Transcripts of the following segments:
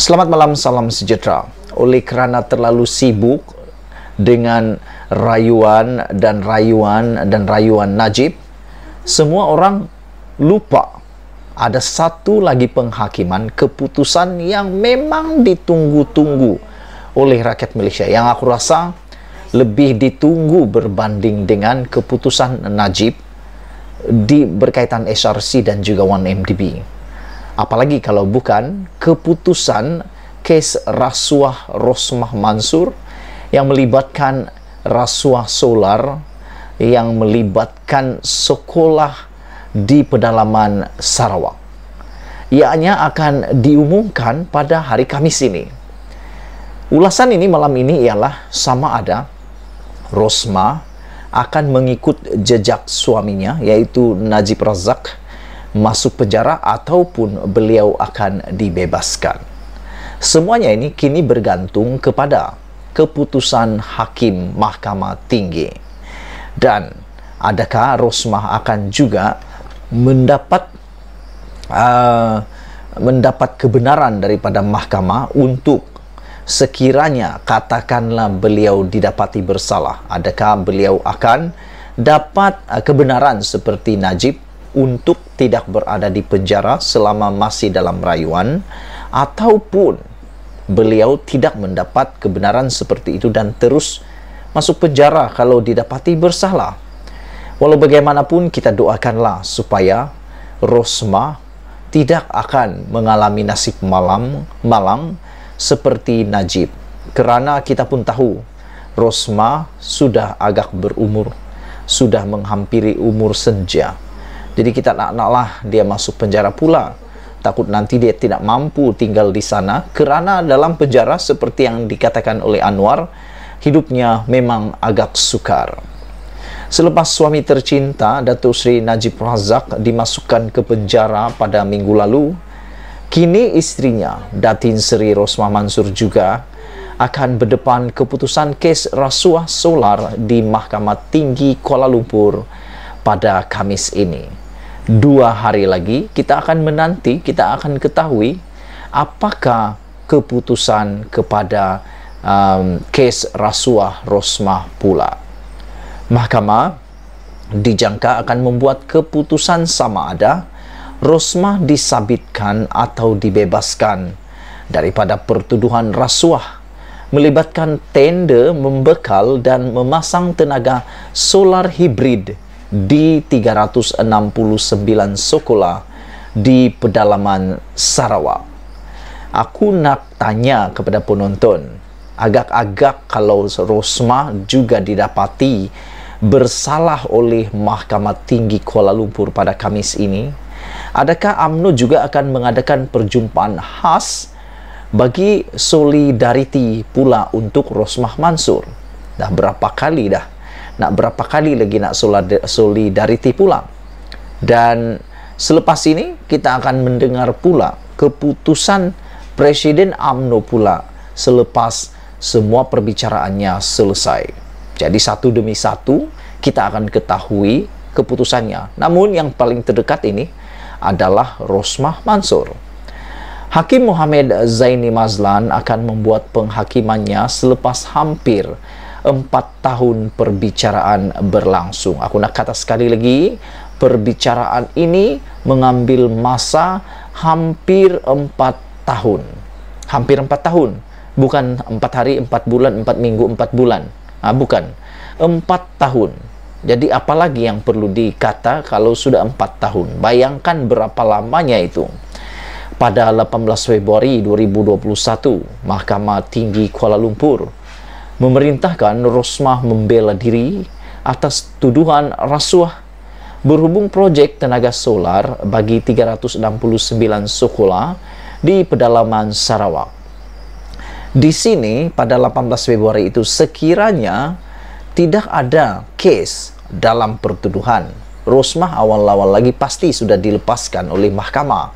Selamat malam, salam sejahtera. Oleh kerana terlalu sibuk dengan rayuan dan rayuan dan rayuan Najib, semua orang lupa ada satu lagi penghakiman keputusan yang memang ditunggu-tunggu oleh rakyat Malaysia yang aku rasa lebih ditunggu berbanding dengan keputusan Najib di berkaitan SRC dan juga 1MDB. Apalagi kalau bukan keputusan kes rasuah Rosmah Mansur yang melibatkan rasuah solar yang melibatkan sekolah di pedalaman Sarawak. Ianya akan diumumkan pada hari Kamis ini. Ulasan ini malam ini ialah sama ada Rosma akan mengikut jejak suaminya yaitu Najib Razak masuk penjara ataupun beliau akan dibebaskan. Semuanya ini kini bergantung kepada keputusan hakim Mahkamah Tinggi. Dan adakah Rosmah akan juga mendapat uh, mendapat kebenaran daripada Mahkamah untuk sekiranya katakanlah beliau didapati bersalah, adakah beliau akan dapat uh, kebenaran seperti Najib untuk tidak berada di penjara selama masih dalam rayuan ataupun beliau tidak mendapat kebenaran seperti itu dan terus masuk penjara kalau didapati bersalah. Walau bagaimanapun kita doakanlah supaya Rosma tidak akan mengalami nasib malam malang seperti Najib kerana kita pun tahu Rosma sudah agak berumur sudah menghampiri umur senja Jadi kita nak naklah dia masuk penjara pula. Takut nanti dia tidak mampu tinggal di sana kerana dalam penjara seperti yang dikatakan oleh Anwar, hidupnya memang agak sukar. Selepas suami tercinta Dato' Sri Najib Razak dimasukkan ke penjara pada minggu lalu, kini istrinya Datin Sri Rosma Mansur juga akan berdepan keputusan kes rasuah solar di Mahkamah Tinggi Kuala Lumpur. pada Kamis ini. Dua hari lagi kita akan menanti, kita akan ketahui apakah keputusan kepada um, kes rasuah Rosmah pula. Mahkamah dijangka akan membuat keputusan sama ada Rosmah disabitkan atau dibebaskan daripada pertuduhan rasuah melibatkan tender membekal dan memasang tenaga solar hibrid di 369 Sokola di pedalaman Sarawak. Aku nak tanya kepada penonton, agak-agak kalau Rosma juga didapati bersalah oleh Mahkamah Tinggi Kuala Lumpur pada Kamis ini, adakah UMNO juga akan mengadakan perjumpaan khas bagi solidariti pula untuk Rosmah Mansur? Dah berapa kali dah Nak berapa kali lagi nak solidariti pula. Dan selepas ini kita akan mendengar pula keputusan Presiden AMNO pula selepas semua perbicaraannya selesai. Jadi satu demi satu kita akan ketahui keputusannya. Namun yang paling terdekat ini adalah Rosmah Mansur. Hakim Muhammad Zaini Mazlan akan membuat penghakimannya selepas hampir empat tahun perbicaraan berlangsung. Aku nak kata sekali lagi, perbicaraan ini mengambil masa hampir empat tahun. Hampir empat tahun. Bukan empat hari, empat bulan, empat minggu, empat bulan. Ah, bukan. Empat tahun. Jadi apalagi yang perlu dikata kalau sudah empat tahun. Bayangkan berapa lamanya itu. Pada 18 Februari 2021, Mahkamah Tinggi Kuala Lumpur memerintahkan Rosmah membela diri atas tuduhan rasuah berhubung projek tenaga solar bagi 369 sekolah di pedalaman Sarawak. Di sini pada 18 Februari itu sekiranya tidak ada case dalam pertuduhan. Rosmah awal-awal lagi pasti sudah dilepaskan oleh mahkamah.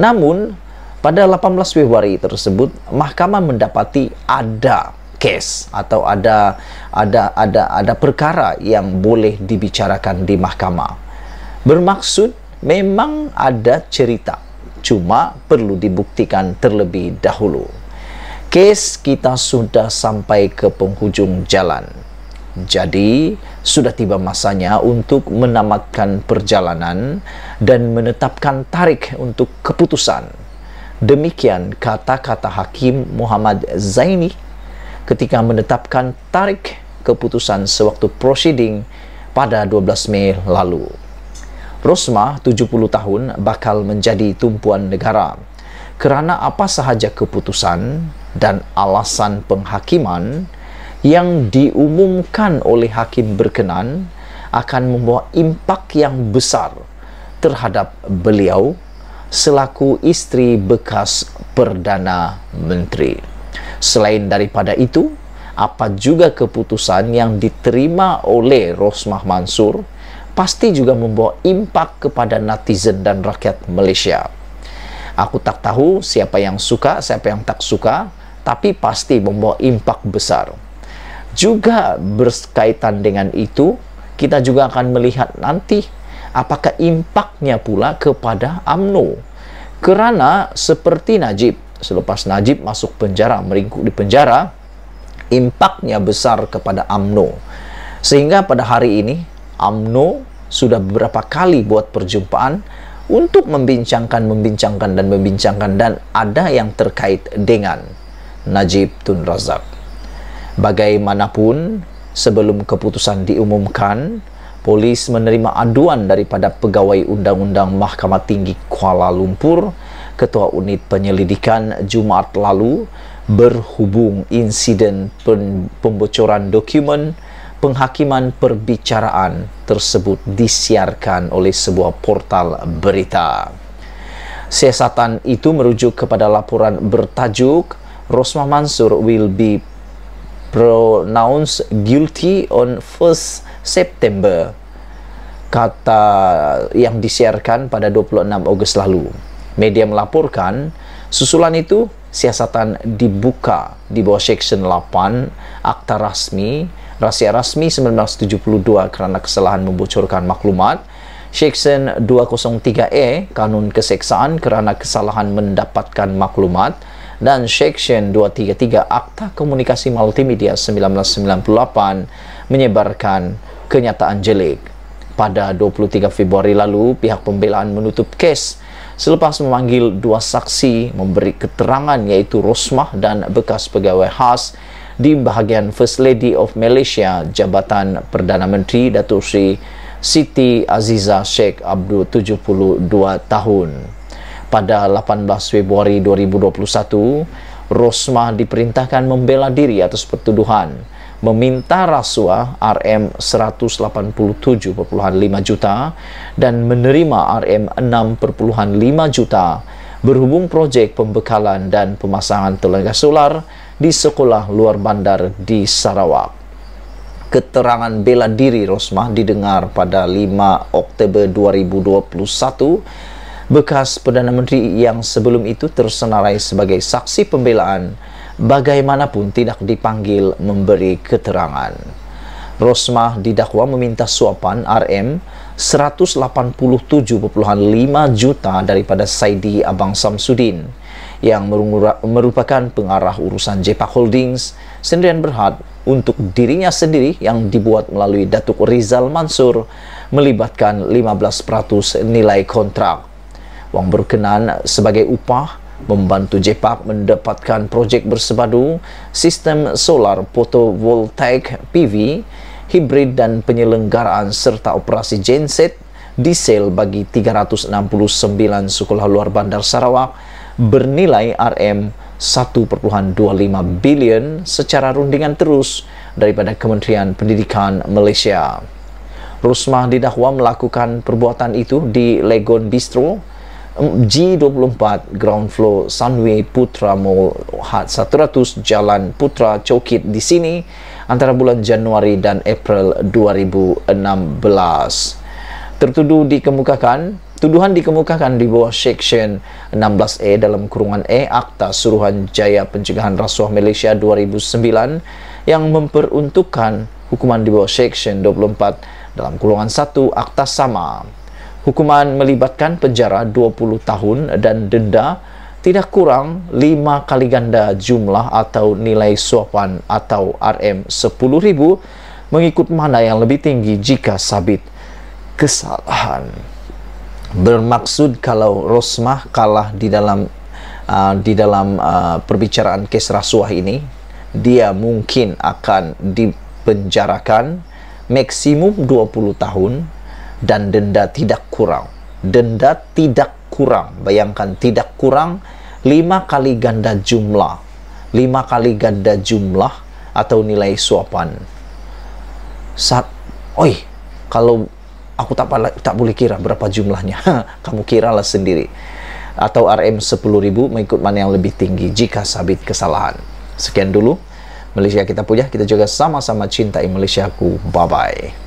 Namun, pada 18 Februari tersebut, mahkamah mendapati ada case atau ada ada ada ada perkara yang boleh dibicarakan di mahkamah. Bermaksud memang ada cerita, cuma perlu dibuktikan terlebih dahulu. Kes kita sudah sampai ke penghujung jalan. Jadi, sudah tiba masanya untuk menamatkan perjalanan dan menetapkan tarik untuk keputusan. Demikian kata-kata Hakim Muhammad Zaini ketika menetapkan tarik keputusan sewaktu proceeding pada 12 Mei lalu. Rosma, 70 tahun, bakal menjadi tumpuan negara. Kerana apa sahaja keputusan dan alasan penghakiman yang diumumkan oleh hakim berkenan akan membawa impak yang besar terhadap beliau selaku istri bekas Perdana Menteri. Selain daripada itu, apa juga keputusan yang diterima oleh Rosmah Mansur pasti juga membawa impak kepada netizen dan rakyat Malaysia. Aku tak tahu siapa yang suka, siapa yang tak suka, tapi pasti membawa impak besar. Juga berkaitan dengan itu, kita juga akan melihat nanti apakah impaknya pula kepada AMNO. Kerana seperti Najib, selepas Najib masuk penjara, meringkuk di penjara, impaknya besar kepada AMNO. Sehingga pada hari ini, AMNO sudah beberapa kali buat perjumpaan untuk membincangkan, membincangkan, dan membincangkan, dan ada yang terkait dengan Najib Tun Razak. Bagaimanapun, sebelum keputusan diumumkan, polis menerima aduan daripada pegawai Undang-Undang Mahkamah Tinggi Kuala Lumpur Ketua Unit Penyelidikan Jumat lalu berhubung insiden pembocoran dokumen penghakiman perbicaraan tersebut disiarkan oleh sebuah portal berita. Siasatan itu merujuk kepada laporan bertajuk Rosma Mansur will be pronounced guilty on 1 September kata yang disiarkan pada 26 Ogos lalu media melaporkan, susulan itu siasatan dibuka di bawah section 8 akta rasmi Rahasia Rasmi 1972 kerana kesalahan membocorkan maklumat Section 203E Kanun Keseksaan kerana kesalahan mendapatkan maklumat dan Section 233 Akta Komunikasi Multimedia 1998 menyebarkan kenyataan jelek. Pada 23 Februari lalu, pihak pembelaan menutup kes selepas memanggil dua saksi memberi keterangan iaitu Rosmah dan bekas pegawai khas di bahagian First Lady of Malaysia Jabatan Perdana Menteri Datuk Sri Siti Aziza Sheikh Abdul 72 tahun. Pada 18 Februari 2021, Rosmah diperintahkan membela diri atas pertuduhan. meminta rasuah RM 187,5 juta dan menerima RM 6,5 juta berhubung proyek pembekalan dan pemasangan tenaga solar di sekolah luar bandar di Sarawak. Keterangan bela diri Rosmah didengar pada 5 Oktober 2021 bekas Perdana Menteri yang sebelum itu tersenarai sebagai saksi pembelaan bagaimanapun tidak dipanggil memberi keterangan. Rosmah didakwa meminta suapan RM 187,5 juta daripada Saidi Abang Samsudin yang merupakan pengarah urusan Jepak Holdings sendirian berhad untuk dirinya sendiri yang dibuat melalui Datuk Rizal Mansur melibatkan 15% nilai kontrak. uang berkenan sebagai upah membantu JPAP mendapatkan proyek bersepadu sistem solar photovoltaik PV, hibrid dan penyelenggaraan serta operasi genset diesel bagi 369 sekolah luar bandar Sarawak bernilai RM 1.25 bilion secara rundingan terus daripada Kementerian Pendidikan Malaysia. Rusmah didakwa melakukan perbuatan itu di Legon Bistro, G24 ground floor Sunway Putra Mall 100 Jalan Putra Cokit di sini antara bulan Januari dan April 2016. Tertuduh dikemukakan, tuduhan dikemukakan di bawah Section 16A e dalam kurungan E Akta Suruhan Jaya Pencegahan Rasuah Malaysia 2009 yang memperuntukkan hukuman di bawah Section 24 dalam kurungan 1 Akta Sama Hukuman melibatkan penjara 20 tahun dan denda tidak kurang 5 kali ganda jumlah atau nilai suapan atau RM10.000 mengikut mana yang lebih tinggi jika sabit kesalahan. Bermaksud kalau Rosmah kalah di dalam uh, di dalam uh, perbicaraan kes rasuah ini, dia mungkin akan dipenjarakan maksimum 20 tahun dan denda tidak kurang. Denda tidak kurang. Bayangkan tidak kurang lima kali ganda jumlah. lima kali ganda jumlah atau nilai suapan. Saat, oi, kalau aku tak tak boleh kira berapa jumlahnya. Kamu kiralah sendiri. Atau RM 10.000 mengikut mana yang lebih tinggi jika sabit kesalahan. Sekian dulu. Malaysia kita punya, kita juga sama-sama cintai Malaysiaku. Bye-bye.